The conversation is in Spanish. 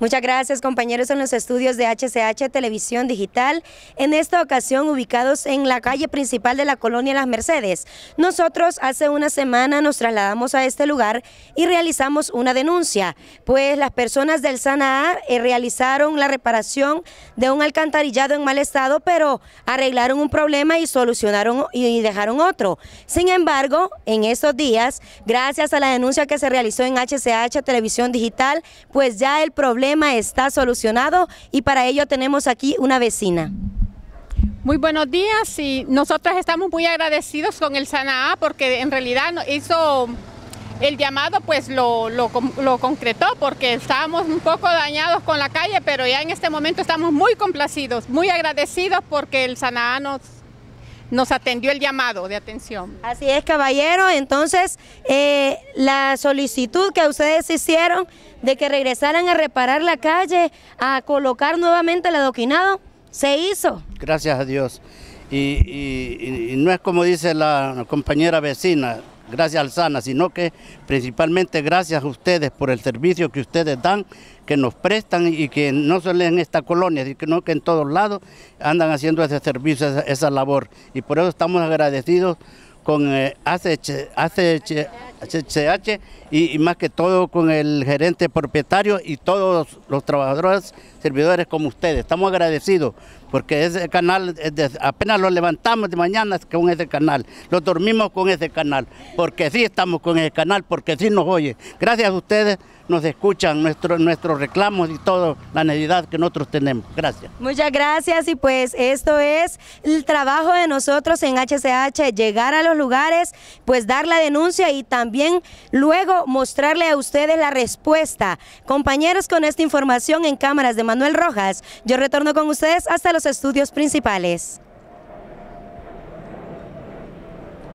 Muchas gracias compañeros en los estudios de HCH Televisión Digital, en esta ocasión ubicados en la calle principal de la colonia Las Mercedes. Nosotros hace una semana nos trasladamos a este lugar y realizamos una denuncia, pues las personas del SANAA eh, realizaron la reparación de un alcantarillado en mal estado, pero arreglaron un problema y solucionaron y dejaron otro. Sin embargo, en estos días, gracias a la denuncia que se realizó en HCH Televisión Digital, pues ya el problema está solucionado y para ello tenemos aquí una vecina. Muy buenos días y nosotros estamos muy agradecidos con el SANAA porque en realidad hizo el llamado pues lo, lo, concretó porque estábamos un poco dañados con la calle, pero ya en este momento estamos muy complacidos, muy agradecidos porque el Sanaa nos nos atendió el llamado de atención. Así es, caballero. Entonces, eh, la solicitud que ustedes hicieron de que regresaran a reparar la calle, a colocar nuevamente el adoquinado, se hizo. Gracias a Dios. Y, y no es como dice la compañera vecina, gracias al SANA, sino que principalmente gracias a ustedes por el servicio que ustedes dan, que nos prestan y que no solo en esta colonia, sino que en todos lados andan haciendo ese servicio, esa, labor. Y por eso estamos agradecidos con eh, HCH y, más que todo con el gerente propietario y todos los trabajadores, servidores como ustedes. Estamos agradecidos porque ese canal apenas lo levantamos de mañana con ese canal, lo dormimos con ese canal, porque sí estamos con ese canal, porque sí nos oye. Gracias a ustedes nos escuchan nuestro, nuestros reclamos y toda la necesidad que nosotros tenemos. Gracias. Muchas gracias y pues esto es el trabajo de nosotros en HCH, llegar a los lugares, pues dar la denuncia y también también luego mostrarle a ustedes la respuesta. Compañeros, con esta información en cámaras de Manuel Rojas, yo retorno con ustedes hasta los estudios principales.